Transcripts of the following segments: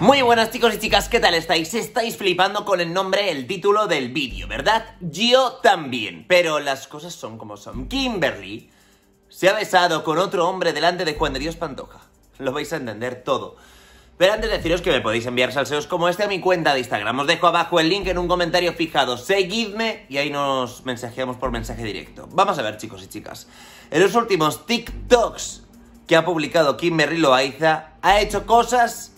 Muy buenas chicos y chicas, ¿qué tal estáis? Estáis flipando con el nombre, el título del vídeo, ¿verdad? Yo también, pero las cosas son como son. Kimberly se ha besado con otro hombre delante de Juan de Dios Pantoja. Lo vais a entender todo. Pero antes de deciros que me podéis enviar salseos como este a mi cuenta de Instagram, os dejo abajo el link en un comentario fijado. Seguidme y ahí nos mensajeamos por mensaje directo. Vamos a ver chicos y chicas. En los últimos TikToks que ha publicado Kimberly Loaiza, ha hecho cosas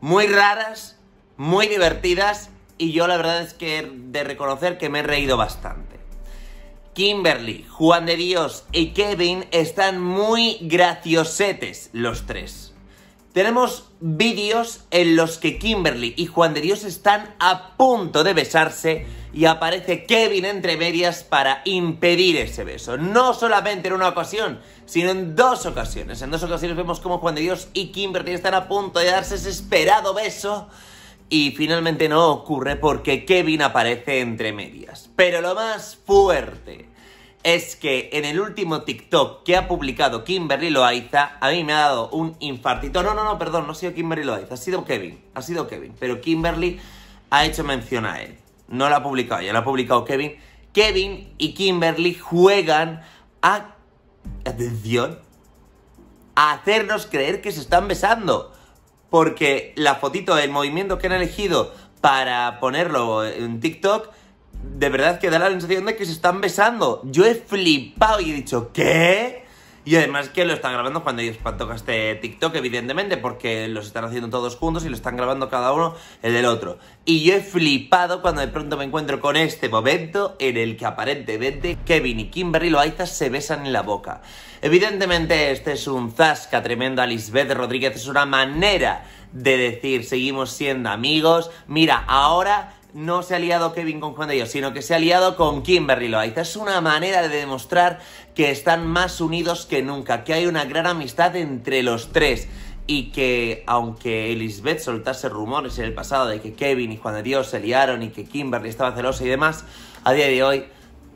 muy raras, muy divertidas y yo la verdad es que de reconocer que me he reído bastante. Kimberly, Juan de Dios y Kevin están muy graciosetes los tres. Tenemos vídeos en los que Kimberly y Juan de Dios están a punto de besarse y aparece Kevin entre medias para impedir ese beso. No solamente en una ocasión, sino en dos ocasiones. En dos ocasiones vemos como Juan de Dios y Kimberly están a punto de darse ese esperado beso y finalmente no ocurre porque Kevin aparece entre medias. Pero lo más fuerte es que en el último TikTok que ha publicado Kimberly Loaiza, a mí me ha dado un infartito. No, no, no, perdón, no ha sido Kimberly Loaiza, ha sido Kevin, ha sido Kevin. Pero Kimberly ha hecho mención a él. No lo ha publicado ya, lo ha publicado Kevin. Kevin y Kimberly juegan a... Atención. A hacernos creer que se están besando. Porque la fotito, el movimiento que han elegido para ponerlo en TikTok de verdad que da la sensación de que se están besando. Yo he flipado y he dicho, ¿qué? Y además que lo están grabando cuando ellos toca este TikTok, evidentemente, porque los están haciendo todos juntos y lo están grabando cada uno el del otro. Y yo he flipado cuando de pronto me encuentro con este momento en el que aparentemente Kevin y Kimberly Loaiza se besan en la boca. Evidentemente este es un zasca tremendo a Lisbeth Rodríguez, es una manera de decir seguimos siendo amigos. Mira, ahora no se ha liado Kevin con Juan de Dios, sino que se ha liado con Kimberly Loaiza. Es una manera de demostrar que están más unidos que nunca, que hay una gran amistad entre los tres y que aunque Elizabeth soltase rumores en el pasado de que Kevin y Juan de Dios se liaron y que Kimberly estaba celosa y demás, a día de hoy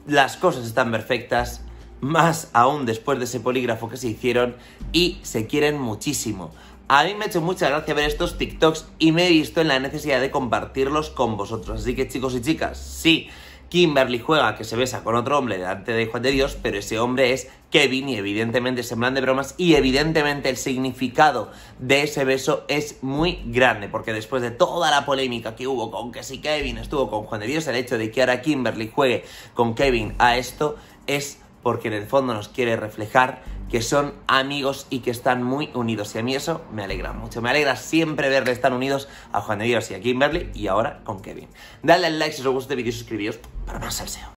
las cosas están perfectas, más aún después de ese polígrafo que se hicieron y se quieren muchísimo. A mí me ha hecho mucha gracia ver estos TikToks y me he visto en la necesidad de compartirlos con vosotros. Así que chicos y chicas, sí, Kimberly juega que se besa con otro hombre delante de Juan de Dios, pero ese hombre es Kevin y evidentemente es en plan de bromas y evidentemente el significado de ese beso es muy grande, porque después de toda la polémica que hubo con que si Kevin estuvo con Juan de Dios, el hecho de que ahora Kimberly juegue con Kevin a esto es porque en el fondo nos quiere reflejar que son amigos y que están muy unidos. Y a mí eso me alegra mucho. Me alegra siempre verles tan unidos a Juan de Dios y a Kimberly y ahora con Kevin. Dale al like si os gusta el vídeo y suscribiros para más salseo.